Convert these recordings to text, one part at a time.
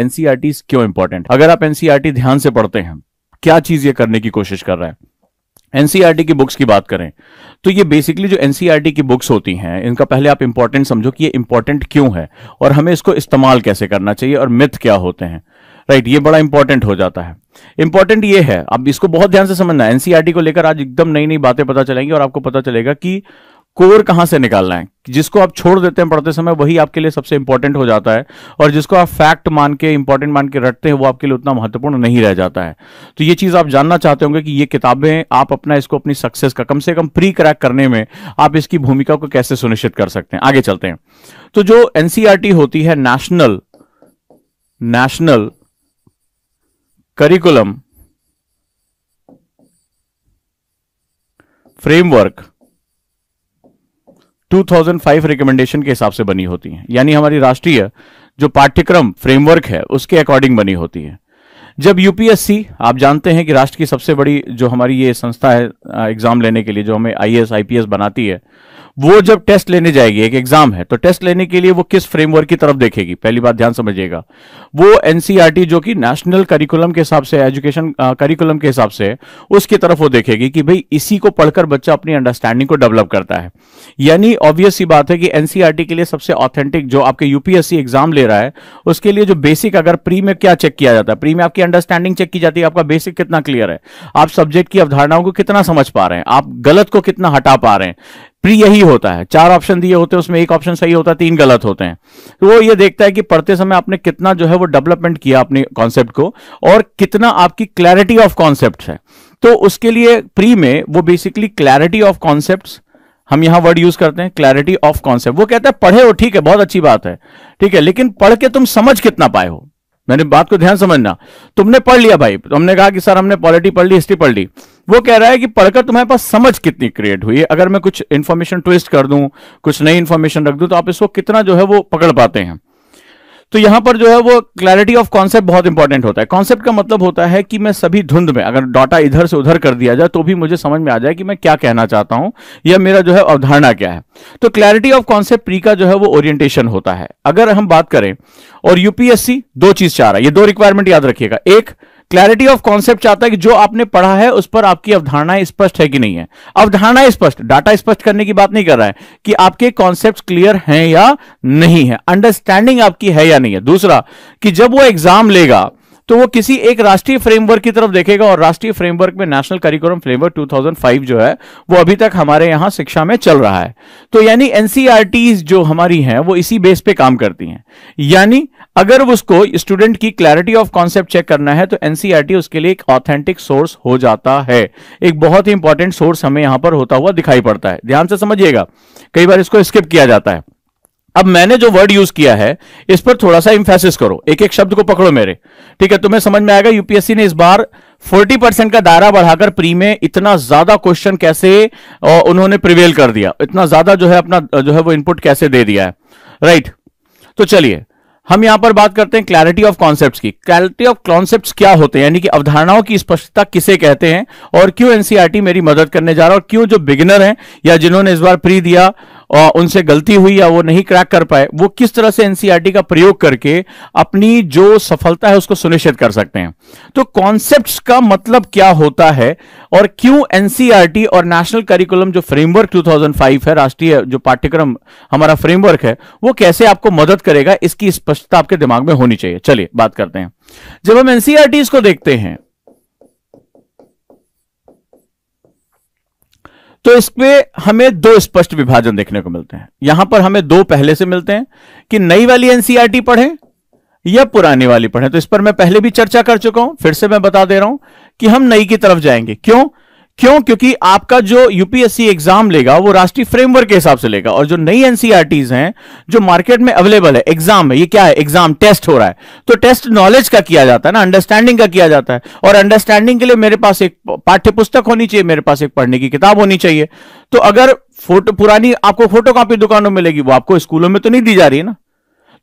NCERT क्यों important अगर आप एनसीआरटी ध्यान से पढ़ते हैं क्या चीज ये करने की कोशिश कर रहा है एनसीआरटी की बुक्स की बात करें तो ये बेसिकली जो एनसीआरटी की बुक्स होती हैं इनका पहले आप इंपॉर्टेंट समझो कि ये इंपॉर्टेंट क्यों है और हमें इसको इस्तेमाल कैसे करना चाहिए और मिथ क्या होते हैं राइट right, ये बड़ा इंपॉर्टेंट हो जाता है इंपॉर्टेंट ये है अब इसको बहुत ध्यान से समझना एनसीआरटी को लेकर आज एकदम नई नई बातें पता चलेंगी और आपको पता चलेगा कि कोर कहां से निकालना है जिसको आप छोड़ देते हैं पढ़ते समय वही आपके लिए सबसे इंपॉर्टेंट हो जाता है और जिसको आप फैक्ट मान के इंपॉर्टेंट मान के रटते हैं वो आपके लिए उतना महत्वपूर्ण नहीं रह जाता है तो ये चीज आप जानना चाहते होंगे कि ये किताबें आप अपना इसको अपनी सक्सेस का कम से कम प्री क्रैक करने में आप इसकी भूमिका को कैसे सुनिश्चित कर सकते हैं आगे चलते हैं तो जो एनसीआरटी e होती है national national curriculum framework 2005 recommendation के हिसाब से बनी होती हैं यानी हमारी राष्ट्रीय जो पाठ्यक्रम फ्रेमवर्क है उसके अकॉर्डिंग बनी होती है जब यूपीएससी आप जानते हैं कि राष्ट्र की सबसे बड़ी जो हमारी ये संस्था है एग्जाम लेने के लिए जो हमें आई एस बनाती है वो जब टेस्ट लेने जाएगी एक एग्जाम है तो टेस्ट लेने के लिए वो किस फ्रेमवर्क की तरफ देखेगी पहली बात ध्यान समझिएगा वो एनसीईआरटी e जो कि नेशनल करिकुलम के हिसाब से एजुकेशन करिकुलम के हिसाब से उसकी तरफ वो देखेगी कि भाई इसी को पढ़कर बच्चा अपनी अंडरस्टैंडिंग को डेवलप करता है यानी ऑब्वियस सी बात है कि एनसीईआरटी e के लिए सबसे ऑथेंटिक जो आपके यूपीएससी एग्जाम ले रहा है उसके लिए जो बेसिक अगर प्री में क्या चेक किया जाता है प्री में आपकी अंडरस्टैंडिंग चेक की जाती है आपका बेसिक कितना क्लियर है आप सब्जेक्ट की अवधारणाओं को कितना समझ पा रहे हैं आप गलत को कितना हटा पा रहे हैं प्री यही होता है चार ऑप्शन दिए होते हैं उसमें एक ऑप्शन सही होता है तीन गलत होते हैं तो वो ये देखता है कि पढ़ते समय आपने कितना जो है वो डेवलपमेंट किया अपने कॉन्सेप्ट को और कितना आपकी क्लैरिटी ऑफ कॉन्सेप्ट है तो उसके लिए प्री में वो बेसिकली क्लैरिटी ऑफ कॉन्सेप्ट हम यहां वर्ड यूज करते हैं क्लैरिटी ऑफ कॉन्सेप्ट वो कहता है पढ़े हो ठीक है बहुत अच्छी बात है ठीक है लेकिन पढ़ के तुम समझ कितना पाए हो मैंने बात को ध्यान समझना तुमने पढ़ लिया भाई तुमने कहा कि सर हमने पॉलिटी पढ़ ली हिस्ट्री पढ़ ली वो कह रहा है कि पढ़कर तुम्हारे पास समझ कितनी क्रिएट हुई अगर मैं कुछ इन्फॉर्मेशन ट्विस्ट कर दूं कुछ नई इन्फॉर्मेशन रख दूं तो आप इसको कितना जो है वो पकड़ पाते हैं तो यहां पर जो है वो क्लैरिटी ऑफ कॉन्सेप्ट बहुत इंपॉर्टेंट होता है कॉन्सेप्ट का मतलब होता है कि मैं सभी धुंध में अगर डाटा इधर से उधर कर दिया जाए तो भी मुझे समझ में आ जाए कि मैं क्या कहना चाहता हूं या मेरा जो है अवधारणा क्या है तो क्लैरिटी ऑफ कॉन्सेप्ट प्री का जो है वो ओरिएंटेशन होता है अगर हम बात करें और यूपीएससी दो चीज चाह रहा है ये दो रिक्वायरमेंट याद रखिएगा एक क्लैरिटी ऑफ कॉन्सेप्ट चाहता है कि जो आपने पढ़ा है उस पर आपकी अवधारणा स्पष्ट है कि नहीं है अवधारणा स्पष्ट डाटा स्पष्ट करने की बात नहीं कर रहा है कि आपके कॉन्सेप्ट क्लियर हैं या नहीं है अंडरस्टैंडिंग आपकी है या नहीं है दूसरा कि जब वो एग्जाम लेगा तो वो किसी एक राष्ट्रीय फ्रेमवर्क की तरफ देखेगा और राष्ट्रीय फ्रेमवर्क में नेशनल करिकुलम फ्रेमवर्क 2005 जो है वो अभी तक हमारे यहां शिक्षा में चल रहा है तो यानी एनसीआरटी e जो हमारी हैं वो इसी बेस पे काम करती हैं यानी अगर उसको स्टूडेंट की क्लैरिटी ऑफ कॉन्सेप्ट चेक करना है तो एनसीआरटी e उसके लिए एक ऑथेंटिक सोर्स हो जाता है एक बहुत ही इंपॉर्टेंट सोर्स हमें यहां पर होता हुआ दिखाई पड़ता है ध्यान से समझिएगा कई बार इसको स्किप किया जाता है अब मैंने जो वर्ड यूज किया है इस पर थोड़ा सा इंफेसिस करो एक एक शब्द को पकड़ो मेरे ठीक है तुम्हें समझ में आएगा यूपीएससी ने इस बार 40 परसेंट का दायरा बढ़ाकर प्री में इतना ज्यादा क्वेश्चन कैसे उन्होंने प्रिवेल कर दिया इतना ज्यादा जो है अपना जो है वो इनपुट कैसे दे दिया है राइट तो चलिए हम यहां पर बात करते हैं क्लैरिटी ऑफ कॉन्सेप्ट्स की क्लैरिटी ऑफ कॉन्सेप्ट्स क्या होते हैं यानी कि अवधारणाओं की स्पष्टता किसे कहते हैं और क्यों एनसीआरटी e मेरी मदद करने जा रहा है और क्यों जो बिगिनर हैं या जिन्होंने इस बार प्री दिया और उनसे गलती हुई या वो नहीं क्रैक कर पाए वो किस तरह से एनसीईआरटी e का प्रयोग करके अपनी जो सफलता है उसको सुनिश्चित कर सकते हैं तो कॉन्सेप्ट का मतलब क्या होता है और क्यों एनसीईआरटी e और नेशनल करिकुलम जो फ्रेमवर्क 2005 है राष्ट्रीय जो पाठ्यक्रम हमारा फ्रेमवर्क है वो कैसे आपको मदद करेगा इसकी स्पष्टता आपके दिमाग में होनी चाहिए चलिए बात करते हैं जब हम एनसीआरटी e को देखते हैं तो इसमें हमें दो स्पष्ट विभाजन देखने को मिलते हैं यहां पर हमें दो पहले से मिलते हैं कि नई वाली एनसीईआरटी e पढ़ें या पुरानी वाली पढ़ें तो इस पर मैं पहले भी चर्चा कर चुका हूं फिर से मैं बता दे रहा हूं कि हम नई की तरफ जाएंगे क्यों क्यों क्योंकि आपका जो यूपीएससी एग्जाम लेगा वो राष्ट्रीय फ्रेमवर्क के हिसाब से लेगा और जो नई एनसीआरटीज e हैं जो मार्केट में अवेलेबल है एग्जाम है ये क्या है एग्जाम टेस्ट हो रहा है तो टेस्ट नॉलेज का किया जाता है ना अंडरस्टैंडिंग का किया जाता है और अंडरस्टैंडिंग के लिए मेरे पास एक पाठ्य पुस्तक होनी चाहिए मेरे पास एक पढ़ने की किताब होनी चाहिए तो अगर फोटो पुरानी आपको फोटो दुकानों में मिलेगी वो आपको स्कूलों में तो नहीं दी जा रही है ना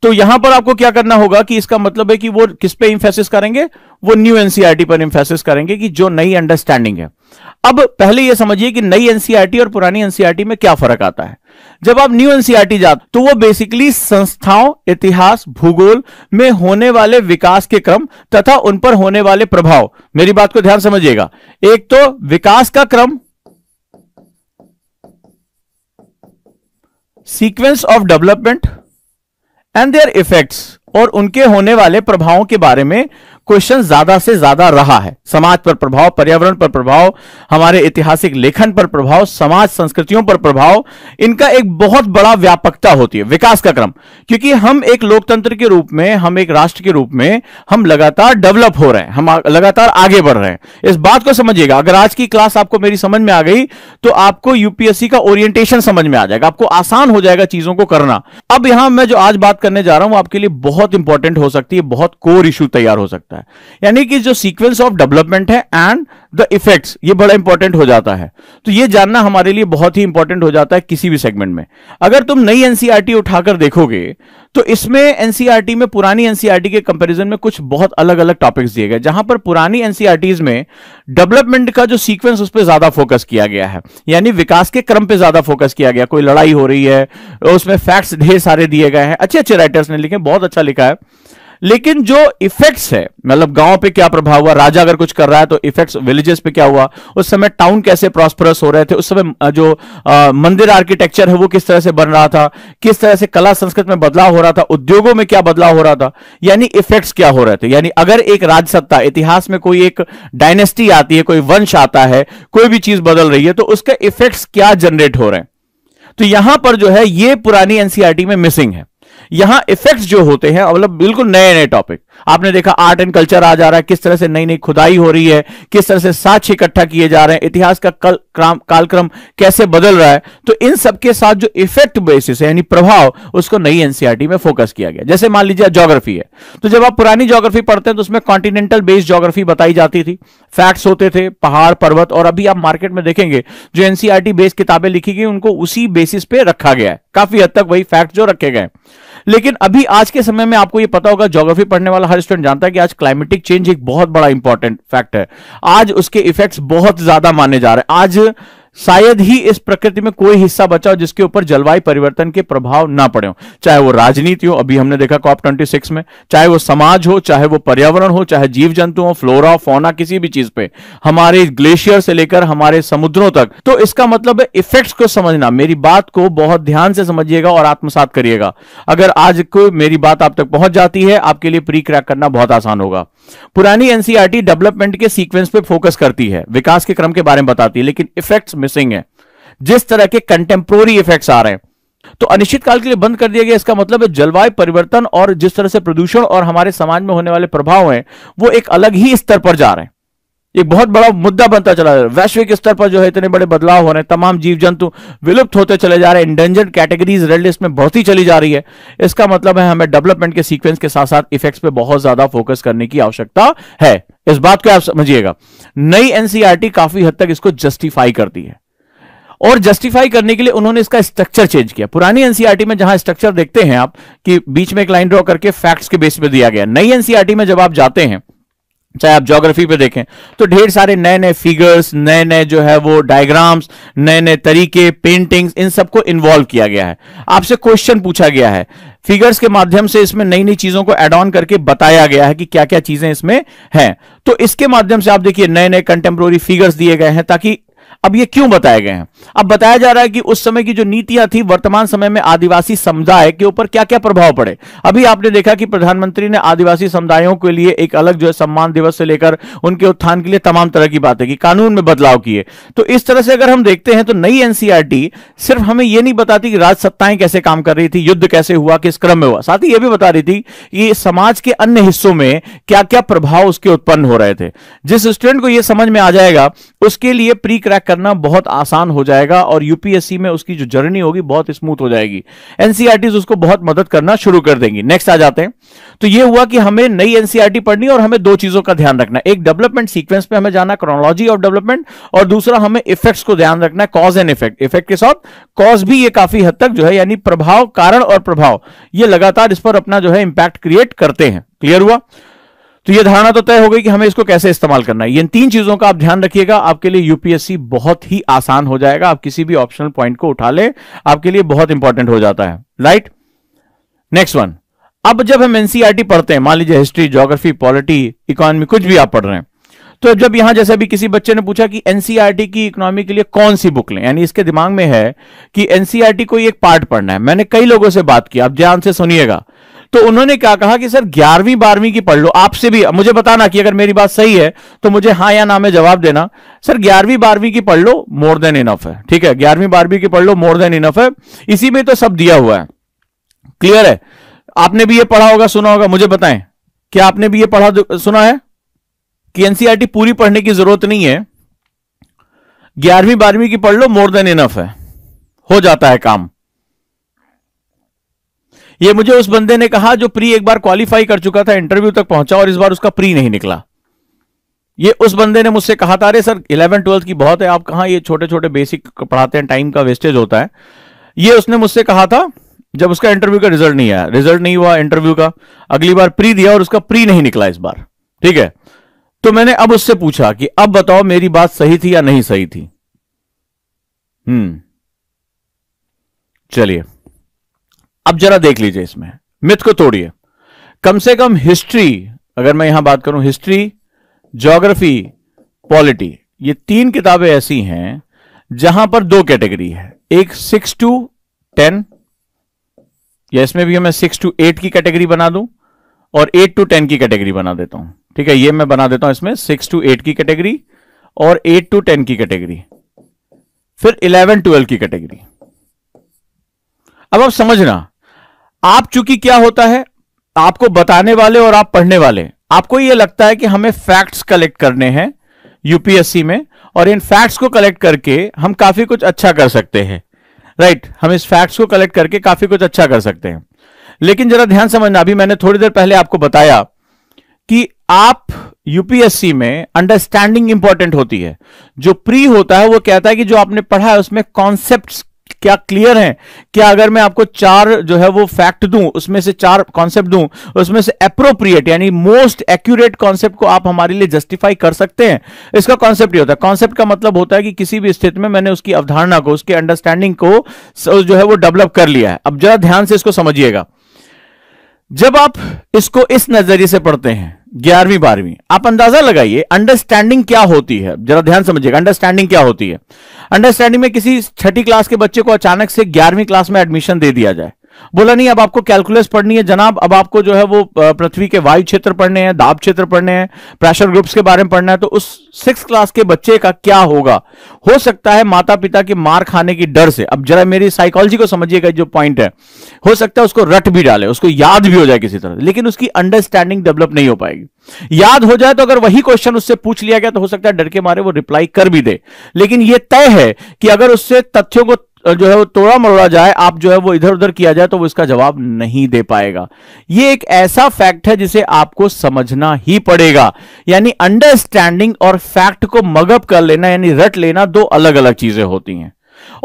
तो यहां पर आपको क्या करना होगा कि इसका मतलब है कि वो किस पे इंफेसिस करेंगे वो न्यू एनसीईआरटी e पर इंफेसिस करेंगे कि जो नई अंडरस्टैंडिंग है अब पहले ये समझिए कि नई एनसीईआरटी e और पुरानी एनसीईआरटी e में क्या फर्क आता है जब आप न्यू एनसीईआरटी जाते तो वो बेसिकली संस्थाओं इतिहास भूगोल में होने वाले विकास के क्रम तथा उन पर होने वाले प्रभाव मेरी बात को ध्यान समझिएगा एक तो विकास का क्रम sequence of development and their effects और उनके होने वाले प्रभावों के बारे में क्वेश्चन ज्यादा से ज्यादा रहा है समाज पर प्रभाव पर्यावरण पर प्रभाव हमारे ऐतिहासिक लेखन पर प्रभाव समाज संस्कृतियों पर प्रभाव इनका एक बहुत बड़ा व्यापकता होती है विकास का क्रम क्योंकि हम एक लोकतंत्र के रूप में हम एक राष्ट्र के रूप में हम लगातार डेवलप हो रहे हैं हम लगातार आगे बढ़ रहे हैं इस बात को समझिएगा अगर आज की क्लास आपको मेरी समझ में आ गई तो आपको यूपीएससी का ओरिएंटेशन समझ में आ जाएगा आपको आसान हो जाएगा चीजों को करना अब यहां मैं जो आज बात करने जा रहा हूं आपके लिए बहुत इंपॉर्टेंट हो सकती है बहुत कोर इश्यू तैयार हो सकता है जाता है यानी कि जो सीक्वेंस ऑफ डेवलपमेंट है एंड द इफेक्ट्स ये बड़ा इंपॉर्टेंट हो जाता है तो ये जानना हमारे लिए बहुत ही इंपॉर्टेंट हो जाता है किसी भी सेगमेंट में अगर तुम नई एनसीआरटी e उठाकर देखोगे तो इसमें एनसीआरटी e में पुरानी एनसीआरटी e के कंपैरिजन में कुछ बहुत अलग अलग टॉपिक्स दिए गए जहां पर पुरानी एनसीआरटीज में डेवलपमेंट का जो सीक्वेंस उस पर ज्यादा फोकस किया गया है यानी विकास के क्रम पे ज्यादा फोकस किया गया कोई लड़ाई हो रही है उसमें फैक्ट्स ढेर सारे दिए गए हैं अच्छे अच्छे राइटर्स ने लिखे बहुत अच्छा लिखा है लेकिन जो इफेक्ट्स है मतलब गांव पे क्या प्रभाव हुआ राजा अगर कुछ कर रहा है तो इफेक्ट्स विलेजेस पे क्या हुआ उस समय टाउन कैसे प्रॉस्परस हो रहे थे उस समय जो आ, मंदिर आर्किटेक्चर है वो किस तरह से बन रहा था किस तरह से कला संस्कृत में बदलाव हो रहा था उद्योगों में क्या बदलाव हो रहा था यानी इफेक्ट्स क्या हो रहे थे यानी अगर एक राज सत्ता इतिहास में कोई एक डायनेस्टी आती है कोई वंश आता है कोई भी चीज बदल रही है तो उसके इफेक्ट्स क्या जनरेट हो रहे हैं तो यहां पर जो है ये पुरानी एनसीआरटी e में मिसिंग है यहां इफेक्ट जो होते हैं मतलब बिल्कुल नए नए टॉपिक आपने देखा आर्ट एंड कल्चर आ जा रहा है किस तरह से नई नई खुदाई हो रही है किस तरह से साक्ष इकट्ठा किए जा रहे हैं इतिहास का कल कालक्रम कैसे बदल रहा है तो इन सबके साथ जो इफेक्ट बेसिस है यानी प्रभाव उसको नई एनसीआरटी e में फोकस किया गया जैसे मान लीजिए जोग्राफी है तो जब आप पुरानी जोग्राफी पढ़ते हैं तो उसमें कॉन्टिनेंटल बेस्ड जोग्राफी बताई जाती थी फैक्ट्स होते थे पहाड़ पर्वत और अभी आप मार्केट में देखेंगे जो एनसीआरटी बेस्ड e किताबें लिखी गई उनको उसी बेसिस पे रखा गया है काफी हद तक वही फैक्ट जो रखे गए लेकिन अभी आज के समय में आपको यह पता होगा ज्योग्राफी पढ़ने वाला हर स्टूडेंट जानता है कि आज क्लाइमेटिक चेंज एक बहुत बड़ा इंपॉर्टेंट फैक्ट है आज उसके इफेक्ट्स बहुत ज्यादा माने जा रहे हैं आज शायद ही इस प्रकृति में कोई हिस्सा बचा हो जिसके ऊपर जलवायु परिवर्तन के प्रभाव ना पड़े हो चाहे वो राजनीति हो अभी हमने देखा कॉप ट्वेंटी सिक्स में चाहे वो समाज हो चाहे वो पर्यावरण हो चाहे जीव जंतु हो फ्लोरा फोना किसी भी चीज पे हमारे ग्लेशियर से लेकर हमारे समुद्रों तक तो इसका मतलब है इफेक्ट्स को समझना मेरी बात को बहुत ध्यान से समझिएगा और आत्मसात करिएगा अगर आज को मेरी बात आप तक पहुंच जाती है आपके लिए प्री क्रैक करना बहुत आसान होगा पुरानी एनसीआरटी डेवलपमेंट e के सीक्वेंस पे फोकस करती है विकास के क्रम के बारे में बताती है लेकिन इफेक्ट्स मिसिंग है जिस तरह के कंटेम्प्रोरी इफेक्ट्स आ रहे हैं तो अनिश्चित काल के लिए बंद कर दिया गया इसका मतलब है जलवायु परिवर्तन और जिस तरह से प्रदूषण और हमारे समाज में होने वाले प्रभाव हैं वो एक अलग ही स्तर पर जा रहे हैं ये बहुत बड़ा मुद्दा बनता चला जा रहा है वैश्विक स्तर पर जो है इतने बड़े बदलाव हो रहे हैं तमाम जीव जंतु विलुप्त होते चले जा रहे हैं इंडेंजर्ड कैटेगरीज रेड लिस्ट में बहुत ही चली जा रही है इसका मतलब है हमें डेवलपमेंट के सीक्वेंस के साथ साथ इफेक्ट्स पे बहुत ज्यादा फोकस करने की आवश्यकता है इस बात को आप समझिएगा नई एनसीआरटी e काफी हद तक इसको जस्टिफाई करती है और जस्टिफाई करने के लिए उन्होंने इसका स्ट्रक्चर चेंज किया पुरानी एनसीआरटी e में जहां स्ट्रक्चर देखते हैं आप कि बीच में एक लाइन ड्रॉ करके फैक्ट्स के बेस पे दिया गया नई एनसीआरटी e में जब आप जाते हैं चाहे आप जोग्राफी पे देखें तो ढेर सारे नए नए फिगर्स नए नए जो है वो डायग्राम्स नए नए तरीके पेंटिंग्स इन सबको इन्वॉल्व किया गया है आपसे क्वेश्चन पूछा गया है फिगर्स के माध्यम से इसमें नई नई चीजों को एड ऑन करके बताया गया है कि क्या क्या चीजें इसमें हैं तो इसके माध्यम से आप देखिए नए नए कंटेम्प्रोरी फिगर्स दिए गए हैं ताकि अब ये क्यों बताए गए हैं अब बताया जा रहा है कि उस समय की जो नीतियां थी वर्तमान समय में आदिवासी समुदाय के ऊपर क्या क्या प्रभाव पड़े अभी आपने देखा कि प्रधानमंत्री ने आदिवासी समुदायों के लिए एक अलग जो है सम्मान दिवस से लेकर उनके उत्थान के लिए तमाम तरह की बातें की कानून में बदलाव किए तो इस तरह से अगर हम देखते हैं तो नई एनसीआरटी सिर्फ हमें यह नहीं बताती कि राज सत्ताएं कैसे काम कर रही थी युद्ध कैसे हुआ किस क्रम में हुआ साथ ही यह भी बता रही थी कि समाज के अन्य हिस्सों में क्या क्या प्रभाव उसके उत्पन्न हो रहे थे जिस स्टूडेंट को यह समझ में आ जाएगा उसके लिए प्री क्रैक करना बहुत आसान हो जाएगा और यूपीएससी में उसकी जो जर्नी होगी बहुत स्मूथ हो जाएगी एनसीआरटी e उसको बहुत मदद करना शुरू कर देंगी नेक्स्ट आ जाते हैं तो यह हुआ कि हमें नई एनसीआरटी e पढ़नी और हमें दो चीजों का ध्यान रखना एक डेवलपमेंट सीक्वेंस पे हमें जाना क्रोनोलॉजी ऑफ डेवलपमेंट और दूसरा हमें इफेक्ट्स को ध्यान रखना कॉज एंड इफेक्ट इफेक्ट के साथ कॉज भी ये काफी हद तक जो है यानी प्रभाव कारण और प्रभाव ये लगातार इस पर अपना जो है इंपैक्ट क्रिएट करते हैं क्लियर हुआ तो यह धारणा तो तय हो गई कि हमें इसको कैसे इस्तेमाल करना है इन तीन चीजों का आप ध्यान रखिएगा आपके लिए यूपीएससी बहुत ही आसान हो जाएगा आप किसी भी ऑप्शनल पॉइंट को उठा ले आपके लिए बहुत इंपॉर्टेंट हो जाता है राइट नेक्स्ट वन अब जब हम एनसीआरटी e पढ़ते हैं मान लीजिए हिस्ट्री ज्योग्राफी पॉलिटी इकोनॉमी कुछ भी आप पढ़ रहे हैं तो जब यहां जैसे अभी किसी बच्चे ने पूछा कि एनसीआरटी e की इकोनॉमी के लिए कौन सी बुक लें यानी इसके दिमाग में है कि एनसीआरटी e को एक पार्ट पढ़ना है मैंने कई लोगों से बात की आप ध्यान से सुनिएगा तो उन्होंने क्या कहा कि सर ग्यारहवीं बारहवीं की पढ़ लो आपसे भी मुझे बताना कि अगर मेरी बात सही है तो मुझे हाँ या ना में जवाब देना सर ग्यारहवीं बारहवीं की पढ़ लो मोर देन इनफ है ठीक है ग्यारहवीं बारहवीं की पढ़ लो मोर देन इनफ है इसी में तो सब दिया हुआ है क्लियर है आपने भी ये पढ़ा होगा सुना होगा मुझे बताएं क्या आपने भी ये पढ़ा सुना है कि एनसीआरटी e पूरी पढ़ने की जरूरत नहीं है ग्यारहवीं बारहवीं की पढ़ लो मोर देन इनफ है हो जाता है काम ये मुझे उस बंदे ने कहा जो प्री एक बार क्वालिफाई कर चुका था इंटरव्यू तक पहुंचा और इस बार उसका प्री नहीं निकला ये उस बंदे ने मुझसे कहा था अरे सर इलेवन ट्वेल्थ की बहुत है आप कहा ये छोटे छोटे बेसिक पढ़ाते हैं टाइम का वेस्टेज होता है ये उसने मुझसे कहा था जब उसका इंटरव्यू का रिजल्ट नहीं आया रिजल्ट नहीं हुआ इंटरव्यू का अगली बार प्री दिया और उसका प्री नहीं निकला इस बार ठीक है तो मैंने अब उससे पूछा कि अब बताओ मेरी बात सही थी या नहीं सही थी हम्म चलिए अब जरा देख लीजिए इसमें मिथ को तोड़िए कम से कम हिस्ट्री अगर मैं यहां बात करूं हिस्ट्री ज्योग्राफी पॉलिटी ये तीन किताबें ऐसी हैं जहां पर दो कैटेगरी है एक सिक्स टू टेन या इसमें भी मैं सिक्स टू एट की कैटेगरी बना दूं और एट टू टेन की कैटेगरी बना देता हूं ठीक है ये मैं बना देता हूं इसमें सिक्स टू एट की कैटेगरी और एट टू टेन की कैटेगरी फिर इलेवन ट्वेल्व की कैटेगरी अब आप समझना आप चूंकि क्या होता है आपको बताने वाले और आप पढ़ने वाले आपको यह लगता है कि हमें फैक्ट्स कलेक्ट करने हैं यूपीएससी में और इन फैक्ट्स को कलेक्ट करके हम काफी कुछ अच्छा कर सकते हैं राइट हम इस फैक्ट्स को कलेक्ट करके काफी कुछ अच्छा कर सकते हैं लेकिन जरा ध्यान समझना अभी मैंने थोड़ी देर पहले आपको बताया कि आप यूपीएससी में अंडरस्टैंडिंग इंपॉर्टेंट होती है जो प्री होता है वो कहता है कि जो आपने पढ़ा है उसमें कॉन्सेप्ट क्या क्लियर है क्या अगर मैं आपको चार जो है वो फैक्ट दूं उसमें से चार कॉन्सेप्ट दूं उसमें से अप्रोप्रिएट यानी मोस्ट एक्यूरेट कॉन्सेप्ट को आप हमारे लिए जस्टिफाई कर सकते हैं इसका कॉन्सेप्ट होता है कॉन्सेप्ट का मतलब होता है कि किसी भी स्थिति में मैंने उसकी अवधारणा को उसके अंडरस्टैंडिंग को जो है वो डेवलप कर लिया है अब जरा ध्यान से इसको समझिएगा जब आप इसको इस नजरिए से पढ़ते हैं ग्यारहवीं बारहवीं आप अंदाजा लगाइए अंडरस्टैंडिंग क्या होती है जरा ध्यान समझिएगा अंडरस्टैंडिंग क्या होती है अंडरस्टैंडिंग में किसी छठी क्लास के बच्चे को अचानक से ग्यारहवीं क्लास में एडमिशन दे दिया जाए बोला नहीं अब आपको कैलकुलस पढ़नी है जनाब अब आपको जो है वो पृथ्वी के वायु क्षेत्र पढ़ने हैं दाब क्षेत्र पढ़ने हैं प्रेशर ग्रुप्स के बारे में पढ़ना है तो उस सिक्स क्लास के बच्चे का क्या होगा हो सकता है माता पिता के मार खाने की डर से अब जरा मेरी साइकोलॉजी को समझिएगा जो पॉइंट है हो सकता है उसको रट भी डाले उसको याद भी हो जाए किसी तरह लेकिन उसकी अंडरस्टैंडिंग डेवलप नहीं हो पाएगी याद हो जाए तो अगर वही क्वेश्चन उससे पूछ लिया गया तो हो सकता है डर के मारे वो रिप्लाई कर भी दे लेकिन यह तय है कि अगर उससे तथ्यों को जो है वो तोड़ा मरोड़ा जाए आप जो है वो इधर उधर किया जाए तो वो इसका जवाब नहीं दे पाएगा ये एक ऐसा फैक्ट है जिसे आपको समझना ही पड़ेगा यानी अंडरस्टैंडिंग और फैक्ट को मगअप कर लेना यानी रट लेना दो अलग अलग चीजें होती हैं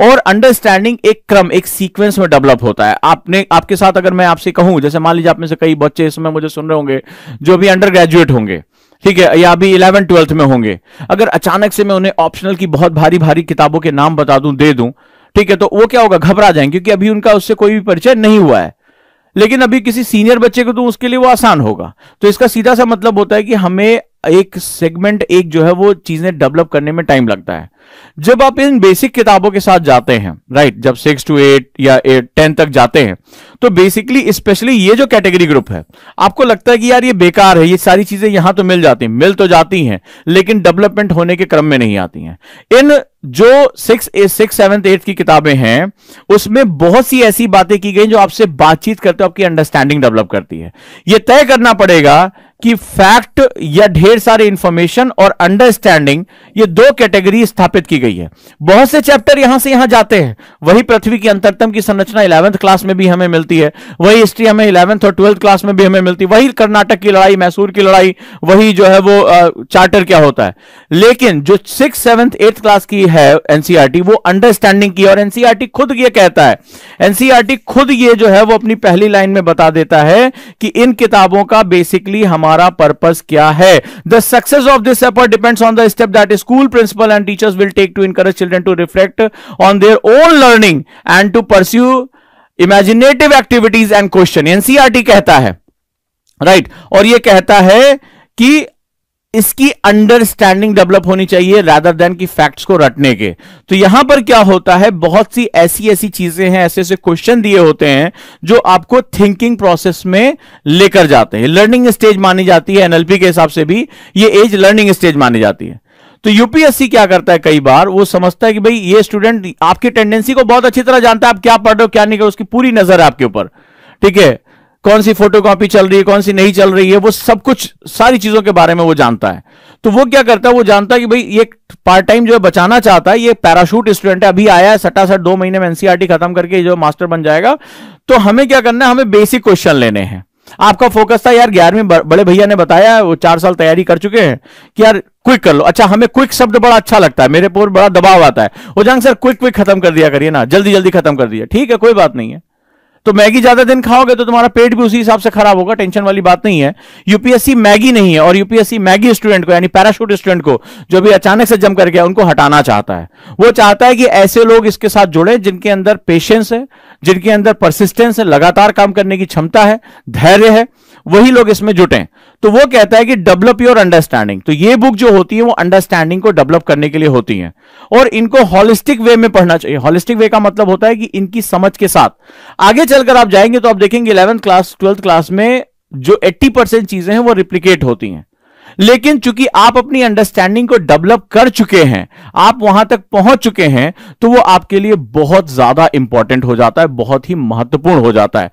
और अंडरस्टैंडिंग एक क्रम एक सीक्वेंस में डेवलप होता है आपने आपके साथ अगर मैं आपसे कहूं जैसे मान लीजिए आप में से कई बच्चे इस समय मुझे सुन रहे होंगे जो भी अंडर ग्रेजुएट होंगे ठीक है या अभी इलेवन ट्वेल्थ में होंगे अगर अचानक से मैं उन्हें ऑप्शनल की बहुत भारी भारी किताबों के नाम बता दूं दे दूं ठीक है तो वो क्या होगा घबरा जाएंगे क्योंकि अभी उनका उससे कोई भी परिचय नहीं हुआ है लेकिन अभी किसी सीनियर बच्चे को तो उसके लिए वो आसान होगा तो इसका सीधा सा मतलब होता है कि हमें एक सेगमेंट एक जो है वो चीजें डेवलप करने में टाइम लगता है जब आप इन बेसिक किताबों के साथ जाते हैं राइट जब सिक्स टू एट या एट टेन तक जाते हैं तो बेसिकली स्पेशली ये जो कैटेगरी ग्रुप है आपको लगता है कि यार ये बेकार है ये सारी चीजें यहां तो मिल जाती हैं मिल तो जाती हैं लेकिन डेवलपमेंट होने के क्रम में नहीं आती हैं इन जो सिक्स सिक्स सेवन एट की किताबें हैं उसमें बहुत सी ऐसी बातें की गई जो आपसे बातचीत करते हो आपकी अंडरस्टैंडिंग डेवलप करती है यह तय करना पड़ेगा कि फैक्ट या ढेर सारे इंफॉर्मेशन और अंडरस्टैंडिंग ये दो कैटेगरी स्थापित की गई है बहुत से चैप्टर यहां से यहां जाते हैं वही पृथ्वी की अंतरतम की संरचना इलेवंथ क्लास में भी हमें मिलती है वही हिस्ट्री हमें इलेवंथ और ट्वेल्थ क्लास में भी हमें मिलती है वही कर्नाटक की लड़ाई मैसूर की लड़ाई वही जो है वो चार्टर क्या होता है लेकिन जो सिक्स सेवंथ एट्थ क्लास की है एनसीआरटी e वो अंडरस्टैंडिंग की और एनसीआरटी e खुद ये कहता है एनसीआरटी e खुद ये जो है वो अपनी पहली लाइन में बता देता है कि इन किताबों का बेसिकली हमारा हमारा पर्पस क्या है the success of this effort depends on the step that school principal and teachers will take to encourage children to reflect on their own learning and to pursue imaginative activities and question NCERT कहता है right right? और ये कहता है कि इसकी understanding develop होनी चाहिए रादर देन की फैक्ट्स को रटने के तो यहां पर क्या होता है बहुत सी ऐसी ऐसी चीजें हैं ऐसे ऐसे क्वेश्चन दिए होते हैं जो आपको थिंकिंग प्रोसेस में लेकर जाते हैं लर्निंग स्टेज मानी जाती है एनएलपी के हिसाब से भी ये एज लर्निंग स्टेज मानी जाती है तो यूपीएससी क्या करता है कई बार वो समझता है कि भाई ये स्टूडेंट आपकी टेंडेंसी को बहुत अच्छी तरह जानता है आप क्या पढ़ रहे हो क्या नहीं कर उसकी पूरी नजर है आपके ऊपर ठीक है कौन सी फोटोकॉपी चल रही है कौन सी नहीं चल रही है वो सब कुछ सारी चीजों के बारे में वो जानता है तो वो क्या करता है वो जानता है कि भाई ये पार्ट टाइम जो है बचाना चाहता है ये पैराशूट स्टूडेंट है अभी आया है सटा सट दो महीने में एनसीआरटी e खत्म करके जो मास्टर बन जाएगा तो हमें क्या करना है हमें बेसिक क्वेश्चन लेने हैं आपका फोकस था यार ग्यारहवीं बड़े भैया ने बताया वो चार साल तैयारी कर चुके हैं कि यार क्विक कर लो अच्छा हमें क्विक शब्द बड़ा अच्छा लगता है मेरे पर बड़ा दबाव आता है वो जंग सर क्विक क्विक खत्म कर दिया करिए ना जल्दी जल्दी खत्म कर दिया ठीक है कोई बात नहीं है तो मैगी ज्यादा दिन खाओगे तो तुम्हारा पेट भी उसी हिसाब से खराब होगा टेंशन वाली बात नहीं है यूपीएससी मैगी नहीं है और यूपीएससी मैगी स्टूडेंट को यानी पैराशूट स्टूडेंट को जो भी अचानक से जम करके उनको हटाना चाहता है वो चाहता है कि ऐसे लोग इसके साथ जुड़े जिनके अंदर पेशेंस है जिनके अंदर परसिस्टेंस है लगातार काम करने की क्षमता है धैर्य है वही लोग इसमें जुटे तो वो कहता है कि डेवलप योर अंडरस्टैंडिंग तो ये बुक जो होती है वो अंडरस्टैंडिंग को डेवलप करने के लिए होती है और इनको हॉलिस्टिक वे में पढ़ना चाहिए हॉलिस्टिक वे का मतलब होता है कि इनकी समझ के साथ आगे चलकर आप जाएंगे तो आप देखेंगे इलेवंथ क्लास ट्वेल्थ क्लास में जो एट्टी चीजें हैं वो रिप्लीकेट होती हैं लेकिन चूंकि आप अपनी अंडरस्टैंडिंग को डेवलप कर चुके हैं आप वहां तक पहुंच चुके हैं तो वो आपके लिए बहुत ज्यादा इंपॉर्टेंट हो जाता है बहुत ही महत्वपूर्ण हो जाता है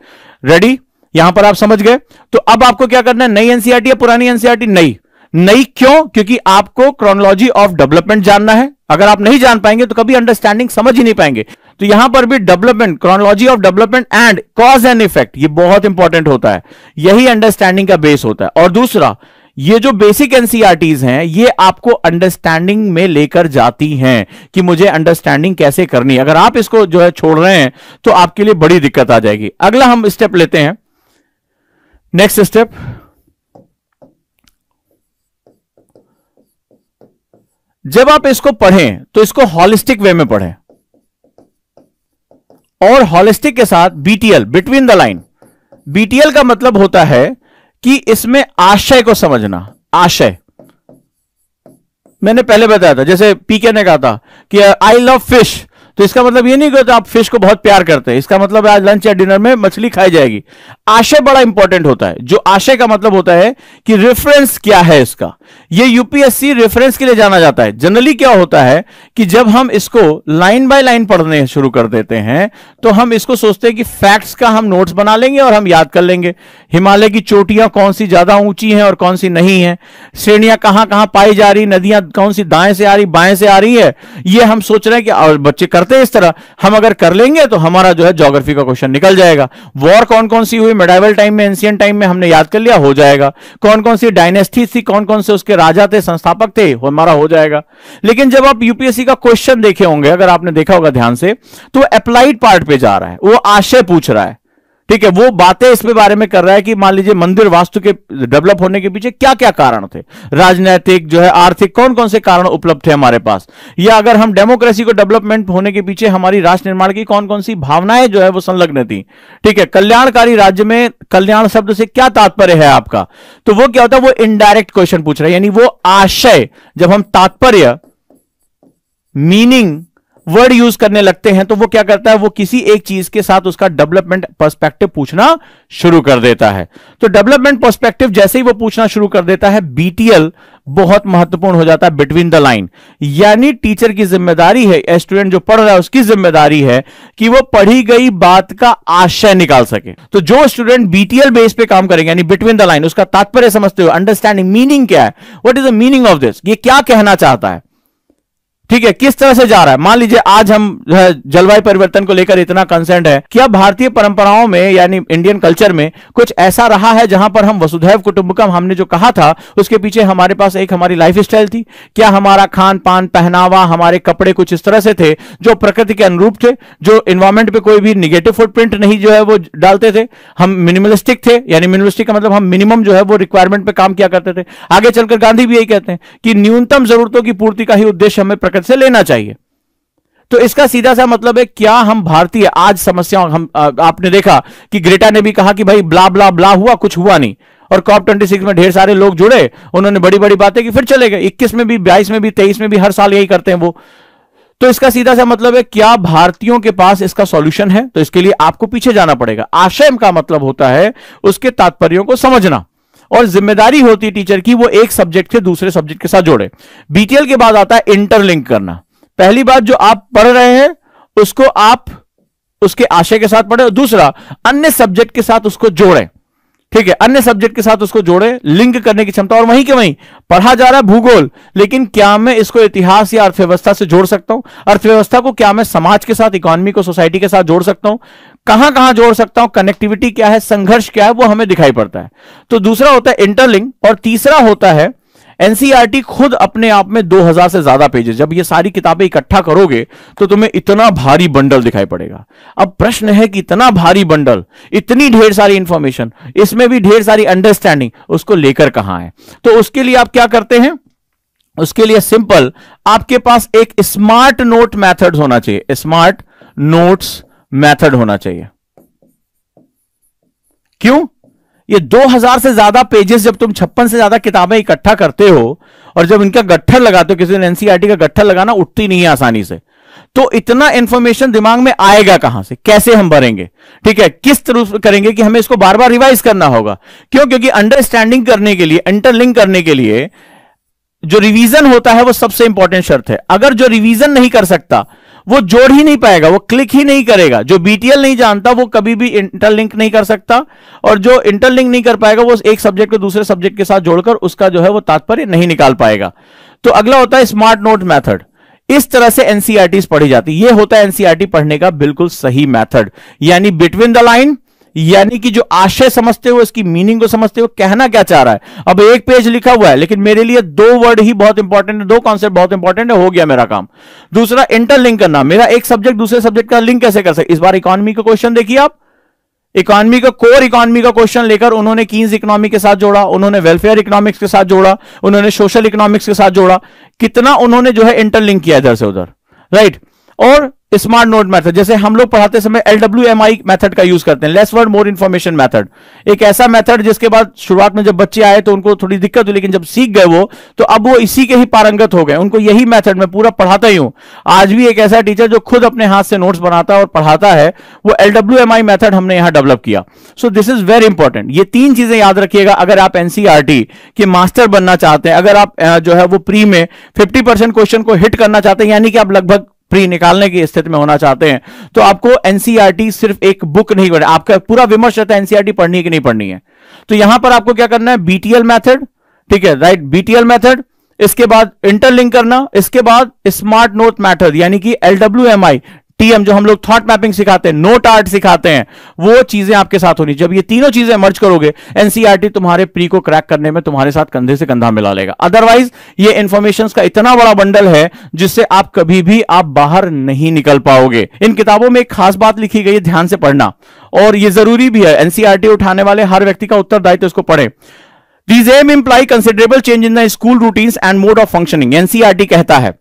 रेडी यहां पर आप समझ गए तो अब आपको क्या करना है नई एनसीआरटी या पुरानी एनसीआरटी नई नई क्यों क्योंकि आपको क्रोनोलॉजी ऑफ डेवलपमेंट जानना है अगर आप नहीं जान पाएंगे तो कभी अंडरस्टैंडिंग समझ ही नहीं पाएंगे तो यहां पर भी development chronology of development and cause and effect ये बहुत इंपॉर्टेंट होता है यही अंडरस्टैंडिंग का बेस होता है और दूसरा ये जो बेसिक एनसीआरटीज हैं ये आपको अंडरस्टैंडिंग में लेकर जाती हैं कि मुझे अंडरस्टैंडिंग कैसे करनी है अगर आप इसको जो है छोड़ रहे हैं तो आपके लिए बड़ी दिक्कत आ जाएगी अगला हम स्टेप लेते हैं नेक्स्ट स्टेप जब आप इसको पढ़ें तो इसको हॉलिस्टिक वे में पढ़ें और हॉलिस्टिक के साथ BTL between the line BTL का मतलब होता है कि इसमें आशय को समझना आशय मैंने पहले बताया था जैसे पीके ने कहा था कि आई लव फिश तो इसका मतलब ये नहीं कि तो आप फिश को बहुत प्यार करते हैं इसका मतलब आज लंच या डिनर में मछली खाई जाएगी आशय बड़ा इंपॉर्टेंट होता है जो आशय का मतलब होता है कि रेफरेंस क्या है इसका ये यूपीएससी रेफरेंस के लिए जाना जाता है जनरली क्या होता है कि जब हम इसको लाइन बाय लाइन पढ़ने शुरू कर देते हैं तो हम इसको सोचते हैं कि फैक्ट्स का हम नोट्स बना लेंगे और हम याद कर लेंगे हिमालय की चोटियां कौन सी ज्यादा ऊंची हैं और कौन सी नहीं है श्रेणियां कहां कहां पाई जा रही नदियां कौन सी दाएं से आ रही बाएं से आ रही है यह हम सोच रहे हैं कि और बच्चे करते करते इस तरह हम अगर कर लेंगे तो हमारा जो है ज्योग्राफी का क्वेश्चन निकल जाएगा वॉर कौन कौन सी हुई मेडाइवल टाइम में एंशियन टाइम में हमने याद कर लिया हो जाएगा कौन कौन सी डायनेस्टी थी कौन कौन से उसके राजा थे संस्थापक थे हमारा हो जाएगा लेकिन जब आप यूपीएससी का क्वेश्चन देखे होंगे अगर आपने देखा होगा ध्यान से तो अप्लाइड पार्ट पे जा रहा है वो आशय पूछ रहा है ठीक है वो बातें इसमें बारे में कर रहा है कि मान लीजिए मंदिर वास्तु के डेवलप होने के पीछे क्या क्या कारण थे राजनैतिक जो है आर्थिक कौन कौन से कारण उपलब्ध थे हमारे पास या अगर हम डेमोक्रेसी को डेवलपमेंट होने के पीछे हमारी राष्ट्र निर्माण की कौन कौन सी भावनाएं जो है वो संलग्न थी ठीक है कल्याणकारी राज्य में कल्याण शब्द से क्या तात्पर्य है आपका तो वो क्या होता है वो इनडायरेक्ट क्वेश्चन पूछ रहे यानी वो आशय जब हम तात्पर्य मीनिंग वर्ड यूज करने लगते हैं तो वो क्या करता है वो किसी एक चीज के साथ उसका डेवलपमेंट पर्सपेक्टिव पूछना शुरू कर देता है तो डेवलपमेंट पर्सपेक्टिव जैसे ही वो पूछना शुरू कर देता है बीटीएल बहुत महत्वपूर्ण हो जाता है बिटवीन द लाइन यानी टीचर की जिम्मेदारी है स्टूडेंट जो पढ़ रहा है उसकी जिम्मेदारी है कि वो पढ़ी गई बात का आशय निकाल सके तो जो स्टूडेंट बीटीएल बेस पे काम करेंगे यानी बिटवीन द लाइन उसका तात्पर्य समझते हुए अंडरस्टैंडिंग मीनिंग क्या है what is the meaning of this ये क्या कहना चाहता है ठीक है किस तरह से जा रहा है मान लीजिए आज हम जलवायु परिवर्तन को लेकर इतना कंसर्न है क्या भारतीय परंपराओं में यानी इंडियन कल्चर में कुछ ऐसा रहा है जहां पर हम वसुधैव कुटुंबकम हमने जो कहा था उसके पीछे हमारे पास एक हमारी लाइफ स्टाइल थी क्या हमारा खान पान पहनावा हमारे कपड़े कुछ इस तरह से थे जो प्रकृति के अनुरूप थे जो इन्वायरमेंट पे कोई भी निगेटिव फुटप्रिंट नहीं जो है वो डालते थे हम मिनिमलिस्टिक थे यानी मिनिमलिस्टिक का मतलब हम मिनिमम जो है वो रिक्वायरमेंट पे काम किया करते थे आगे चलकर गांधी भी यही कहते हैं कि न्यूनतम जरूरतों की पूर्ति का ही उद्देश्य हमें प्रकृति मार्केट से लेना चाहिए तो इसका सीधा सा मतलब है क्या हम भारतीय आज समस्याओं हम आपने देखा कि ग्रेटा ने भी कहा कि भाई ब्ला ब्ला ब्ला हुआ कुछ हुआ नहीं और कॉप ट्वेंटी सिक्स में ढेर सारे लोग जुड़े उन्होंने बड़ी बड़ी बातें की फिर चले गए इक्कीस में भी बाईस में भी तेईस में भी हर साल यही करते हैं वो तो इसका सीधा सा मतलब है क्या भारतीयों के पास इसका सॉल्यूशन है तो इसके लिए आपको पीछे जाना पड़ेगा आशय का मतलब होता है उसके तात्पर्यों को समझना और जिम्मेदारी होती है टीचर की वो एक सब्जेक्ट से दूसरे सब्जेक्ट के साथ जोड़े बीटीएल के बाद आता है इंटरलिंक करना पहली बात जो आप पढ़ रहे हैं उसको आप उसके आशय के साथ पढ़े और दूसरा अन्य सब्जेक्ट के साथ उसको जोड़ें ठीक है अन्य सब्जेक्ट के साथ उसको जोड़े लिंक करने की क्षमता और वहीं के वहीं पढ़ा जा रहा है भूगोल लेकिन क्या मैं इसको इतिहास या अर्थव्यवस्था से जोड़ सकता हूं अर्थव्यवस्था को क्या मैं समाज के साथ इकोनॉमी को सोसाइटी के साथ जोड़ सकता हूं कहां कहां जोड़ सकता हूं कनेक्टिविटी क्या है संघर्ष क्या है वो हमें दिखाई पड़ता है तो दूसरा होता है इंटरलिंक और तीसरा होता है एनसीईआरटी खुद अपने आप में 2000 से ज्यादा पेजेस जब ये सारी किताबें इकट्ठा करोगे तो तुम्हें इतना भारी बंडल दिखाई पड़ेगा अब प्रश्न है कि इतना भारी बंडल इतनी ढेर सारी इंफॉर्मेशन इसमें भी ढेर सारी अंडरस्टैंडिंग उसको लेकर कहां है तो उसके लिए आप क्या करते हैं उसके लिए सिंपल आपके पास एक स्मार्ट नोट मैथड होना चाहिए स्मार्ट नोट्स मैथड होना चाहिए क्यों ये 2000 से ज्यादा पेजेस जब तुम छप्पन से ज्यादा किताबें इकट्ठा करते हो और जब इनका गट्ठर लगाते हो किसी दिन एनसीआरटी e का गट्ठर लगाना उठती नहीं है आसानी से तो इतना इंफॉर्मेशन दिमाग में आएगा कहां से कैसे हम भरेंगे ठीक है किस तरह करेंगे कि हमें इसको बार बार रिवाइज करना होगा क्यों क्योंकि अंडरस्टैंडिंग करने के लिए इंटरलिंक करने के लिए जो रिवीजन होता है वो सबसे इंपॉर्टेंट शर्त है अगर जो रिवीजन नहीं कर सकता वो जोड़ ही नहीं पाएगा वो क्लिक ही नहीं करेगा जो बीटीएल नहीं जानता वो कभी भी इंटरलिंक नहीं कर सकता और जो इंटरलिंक नहीं कर पाएगा वो एक सब्जेक्ट को दूसरे सब्जेक्ट के साथ जोड़कर उसका जो है वो तात्पर्य नहीं निकाल पाएगा तो अगला होता है स्मार्ट नोट मैथड इस तरह से एनसीआरटी e पढ़ी जाती है यह होता है एनसीआरटी e पढ़ने का बिल्कुल सही मैथड यानी बिटवीन द लाइन यानी कि जो आशय समझते हो इसकी मीनिंग को समझते हो कहना क्या चाह रहा है अब एक पेज लिखा हुआ है लेकिन मेरे लिए दो वर्ड ही बहुत इंपॉर्टेंट है दो कॉन्सेप्ट बहुत इंपॉर्टेंट है हो गया मेरा काम दूसरा इंटरलिंक करना मेरा एक सब्जेक्ट दूसरे सब्जेक्ट का लिंक कैसे कर सकते इस बार इकॉनमी का क्वेश्चन देखिए आप इकॉनमी का कोर इकॉनमी का क्वेश्चन लेकर उन्होंने कीन्स इकोनॉमी के साथ जोड़ा उन्होंने वेलफेयर इकोनॉमिक्स के साथ जोड़ा उन्होंने सोशल इकोनॉमिक्स के साथ जोड़ा कितना उन्होंने जो है इंटरलिंक किया इधर से उधर राइट और स्मार्ट नोट मेथड जैसे हम लोग पढ़ाते समय एलडब्ल्यू एम आई मैथड का यूज करते हैं less word more information method एक ऐसा मैथड जिसके बाद शुरुआत में जब बच्चे आए तो उनको थोड़ी दिक्कत हुई लेकिन जब सीख गए वो तो अब वो इसी के ही पारंगत हो गए उनको यही मैथड में पूरा पढ़ाता ही हूं आज भी एक ऐसा टीचर जो खुद अपने हाथ से नोट्स बनाता है और पढ़ाता है वो एलडब्ल्यू एम आई मैथड हमने यहां डेवलप किया so this is very important ये तीन चीजें याद रखिएगा अगर आप एनसीआरटी e के मास्टर बनना चाहते हैं अगर आप जो है वो प्री में फिफ्टी क्वेश्चन को हिट करना चाहते हैं यानी कि आप लगभग प्री निकालने की स्थिति में होना चाहते हैं तो आपको एनसीईआरटी e सिर्फ एक बुक नहीं पढ़ना आपका पूरा विमर्श रहता है एनसीईआरटी e पढ़नी है कि नहीं पढ़नी है तो यहां पर आपको क्या करना है बीटीएल मेथड ठीक है राइट बीटीएल मेथड इसके बाद इंटरलिंक करना इसके बाद स्मार्ट नोट मैथड यानी कि एलडब्ल्यू एम आई टीएम जो हम लोग थॉट मैपिंग सिखाते हैं नोट आर्ट सिखाते हैं वो चीजें आपके साथ होनी जब ये तीनों चीजें मर्ज करोगे एनसीआरटी e तुम्हारे प्री को क्रैक करने में तुम्हारे साथ कंधे से कंधा मिला लेगा अदरवाइज ये इंफॉर्मेशन का इतना बड़ा बंडल है जिससे आप कभी भी आप बाहर नहीं निकल पाओगे इन किताबों में एक खास बात लिखी गई है ध्यान से पढ़ना और ये जरूरी भी है एनसीआरटी e उठाने वाले हर व्यक्ति का उत्तरदायित्व तो इसको पढ़े These aim imply considerable change in the school routine and mode of functioning NCERT कहता है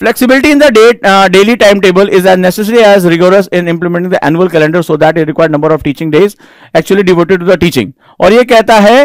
Flexibility in the date, uh, daily timetable is as necessary as rigorous in implementing the annual calendar so that a required number of teaching days actually devoted to the teaching. और ये कहता है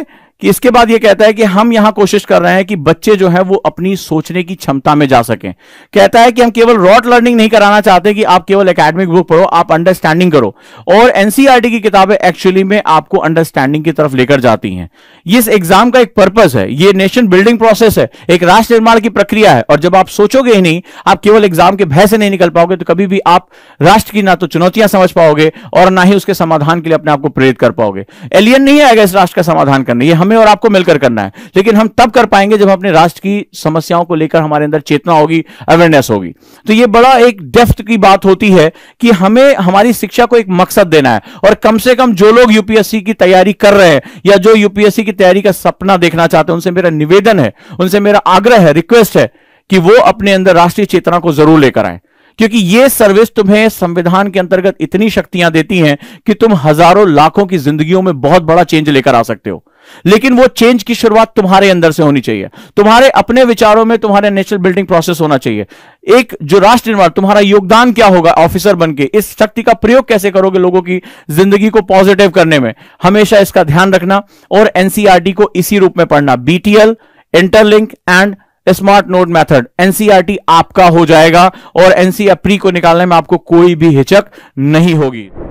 कि इसके बाद ये कहता है कि हम यहां कोशिश कर रहे हैं कि बच्चे जो है वो अपनी सोचने की क्षमता में जा सकें कहता है कि हम केवल रॉट लर्निंग नहीं कराना चाहते कि आप केवल एकेडमिक बुक पढ़ो आप अंडरस्टैंडिंग करो और एनसीईआरटी e की किताबें एक्चुअली में आपको अंडरस्टैंडिंग की तरफ लेकर जाती हैं इस एग्जाम का एक पर्पज है ये नेशन बिल्डिंग प्रोसेस है एक राष्ट्र निर्माण की प्रक्रिया है और जब आप सोचोगे ही नहीं आप केवल एग्जाम के भय से नहीं निकल पाओगे तो कभी भी आप राष्ट्र की ना तो चुनौतियां समझ पाओगे और ना ही उसके समाधान के लिए अपने आप को प्रेरित कर पाओगे एलियन नहीं आएगा इस राष्ट्र का समाधान करने ये हमें हमें और आपको मिलकर करना है लेकिन हम तब कर पाएंगे जब अपने राष्ट्र की समस्याओं को लेकर हमारे अंदर चेतना होगी अवेयरनेस होगी तो ये बड़ा एक डेफ्थ की बात होती है कि हमें हमारी शिक्षा को एक मकसद देना है और कम से कम जो लोग यूपीएससी की तैयारी कर रहे हैं या जो यूपीएससी की तैयारी का सपना देखना चाहते हैं उनसे मेरा निवेदन है उनसे मेरा आग्रह है रिक्वेस्ट है कि वो अपने अंदर राष्ट्रीय चेतना को जरूर लेकर आए क्योंकि ये सर्विस तुम्हें संविधान के अंतर्गत इतनी शक्तियां देती हैं कि तुम हजारों लाखों की जिंदगियों में बहुत बड़ा चेंज लेकर आ सकते हो लेकिन वो चेंज की शुरुआत तुम्हारे अंदर से होनी चाहिए तुम्हारे अपने विचारों में तुम्हारे नेशनल बिल्डिंग प्रोसेस होना चाहिए एक जो राष्ट्र निर्माण तुम्हारा योगदान क्या होगा ऑफिसर बन के इस शक्ति का प्रयोग कैसे करोगे लोगों की जिंदगी को पॉजिटिव करने में हमेशा इसका ध्यान रखना और एनसीआरटी e को इसी रूप में पढ़ना BTL interlink and smart note method NCERT आपका हो जाएगा और एनसीआर प्री e को निकालने में आपको कोई भी हिचक नहीं होगी